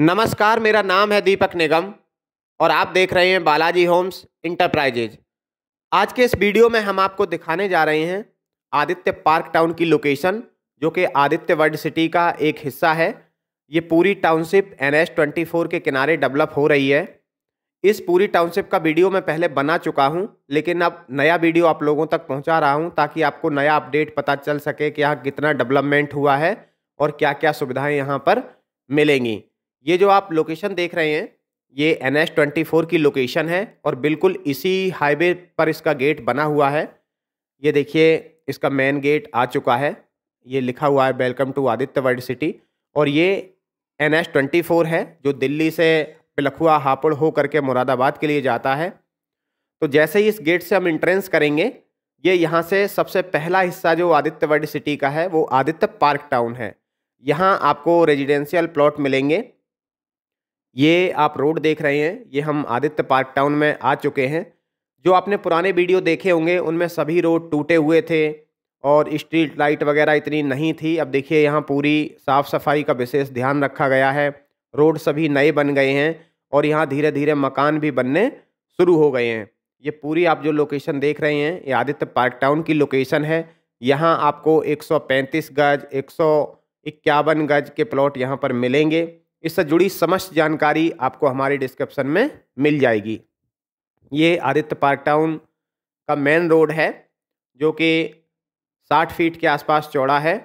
नमस्कार मेरा नाम है दीपक निगम और आप देख रहे हैं बालाजी होम्स इंटरप्राइजेज आज के इस वीडियो में हम आपको दिखाने जा रहे हैं आदित्य पार्क टाउन की लोकेशन जो कि आदित्य वर्ल्ड सिटी का एक हिस्सा है ये पूरी township N S twenty four के किनारे डेवलप हो रही है इस पूरी टाउनशिप का वीडियो मैं पहले बना चुका हूँ लेकिन अब नया वीडियो आप लोगों तक पहुँचा रहा हूँ ताकि आपको नया अपडेट पता चल सके कि यहाँ कितना डेवलपमेंट हुआ है और क्या क्या सुविधाएँ यहाँ पर मिलेंगी ये जो आप लोकेशन देख रहे हैं ये एन एच ट्वेंटी फोर की लोकेशन है और बिल्कुल इसी हाईवे पर इसका गेट बना हुआ है ये देखिए इसका मेन गेट आ चुका है ये लिखा हुआ है welcome to Aditya world city और ये एन एच ट्वेंटी फोर है जो दिल्ली से पिलखुआ हापुड़ हो करके मुरादाबाद के लिए जाता है तो जैसे ही इस गेट से हम इंट्रेंस करेंगे ये यहाँ से सबसे पहला हिस्सा जो आदित्य वर्ल्ड सिटी का है वो आदित्य पार्क टाउन है यहाँ आपको रेजिडेंशियल प्लॉट मिलेंगे ये आप रोड देख रहे हैं ये हम आदित्य पार्क टाउन में आ चुके हैं जो आपने पुराने वीडियो देखे होंगे उनमें सभी रोड टूटे हुए थे और स्ट्रीट लाइट वगैरह इतनी नहीं थी अब देखिए यहाँ पूरी साफ़ सफाई का विशेष ध्यान रखा गया है रोड सभी नए बन गए हैं और यहाँ धीरे धीरे मकान भी बनने शुरू हो गए हैं ये पूरी आप जो लोकेशन देख रहे हैं ये आदित्य पार्क टाउन की लोकेशन है यहाँ आपको 135 गज एक गज के प्लॉट यहाँ पर मिलेंगे इससे जुड़ी समस्त जानकारी आपको हमारे डिस्क्रिप्शन में मिल जाएगी ये आदित्य पार्क टाउन का मेन रोड है जो कि 60 फीट के आसपास चौड़ा है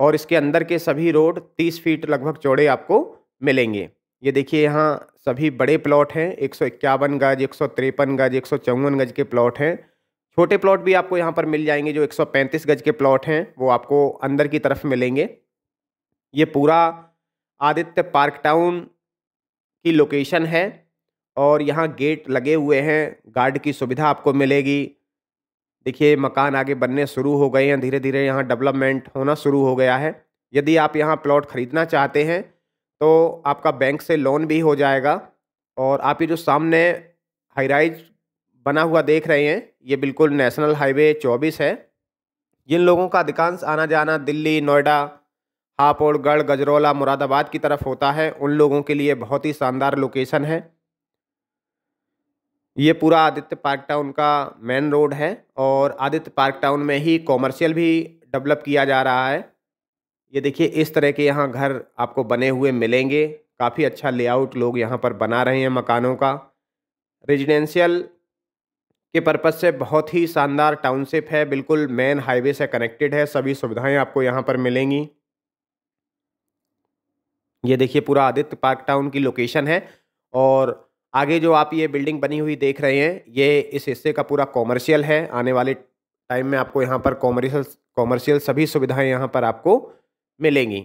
और इसके अंदर के सभी रोड 30 फीट लगभग चौड़े आपको मिलेंगे ये देखिए यहाँ सभी बड़े प्लॉट हैं एक सौ इक्यावन गज एक सौ तिरपन गज एक सौ चौवन गज के प्लॉट हैं छोटे प्लॉट भी आपको यहाँ पर मिल जाएंगे जो 135 गज के प्लॉट हैं वो आपको अंदर की तरफ मिलेंगे ये पूरा आदित्य पार्क टाउन की लोकेशन है और यहाँ गेट लगे हुए हैं गार्ड की सुविधा आपको मिलेगी देखिए मकान आगे बनने शुरू हो गए हैं धीरे धीरे यहाँ डेवलपमेंट होना शुरू हो गया है यदि आप यहाँ प्लॉट ख़रीदना चाहते हैं तो आपका बैंक से लोन भी हो जाएगा और आप ये जो सामने हाई राइज बना हुआ देख रहे हैं ये बिल्कुल नेशनल हाईवे 24 है जिन लोगों का अधिकांश आना जाना दिल्ली नोएडा हापोड़गढ़ गजरौला मुरादाबाद की तरफ होता है उन लोगों के लिए बहुत ही शानदार लोकेशन है ये पूरा आदित्य पार्क टाउन का मेन रोड है और आदित्य पार्क टाउन में ही कॉमर्शियल भी डेवलप किया जा रहा है ये देखिए इस तरह के यहाँ घर आपको बने हुए मिलेंगे काफ़ी अच्छा लेआउट लोग यहाँ पर बना रहे हैं मकानों का रेजिडेंशियल के पर्पज़ से बहुत ही शानदार टाउनशिप है बिल्कुल मेन हाईवे से कनेक्टेड है सभी सुविधाएं आपको यहाँ पर मिलेंगी ये देखिए पूरा आदित्य पार्क टाउन की लोकेशन है और आगे जो आप ये बिल्डिंग बनी हुई देख रहे हैं ये इस हिस्से का पूरा कॉमर्शियल है आने वाले टाइम में आपको यहाँ पर कॉमर्शियल कॉमर्शियल सभी सुविधाएं यहाँ पर आपको मिलेंगी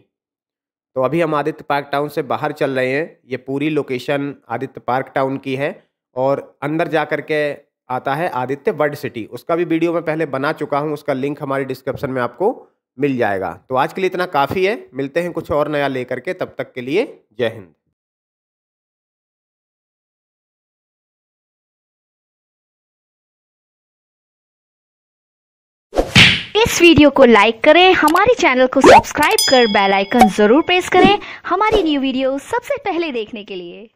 तो अभी हम आदित्य पार्क टाउन से बाहर चल रहे हैं ये पूरी लोकेशन आदित्य पार्क टाउन की है और अंदर जा कर के आता है आदित्य वर्ड सिटी उसका भी वीडियो मैं पहले बना चुका हूँ उसका लिंक हमारे डिस्क्रिप्शन में आपको मिल जाएगा तो आज के लिए इतना काफ़ी है मिलते हैं कुछ और नया लेकर के तब तक के लिए जय हिंद इस वीडियो को लाइक करें हमारे चैनल को सब्सक्राइब कर बेल आइकन जरूर प्रेस करें हमारी न्यू वीडियो सबसे पहले देखने के लिए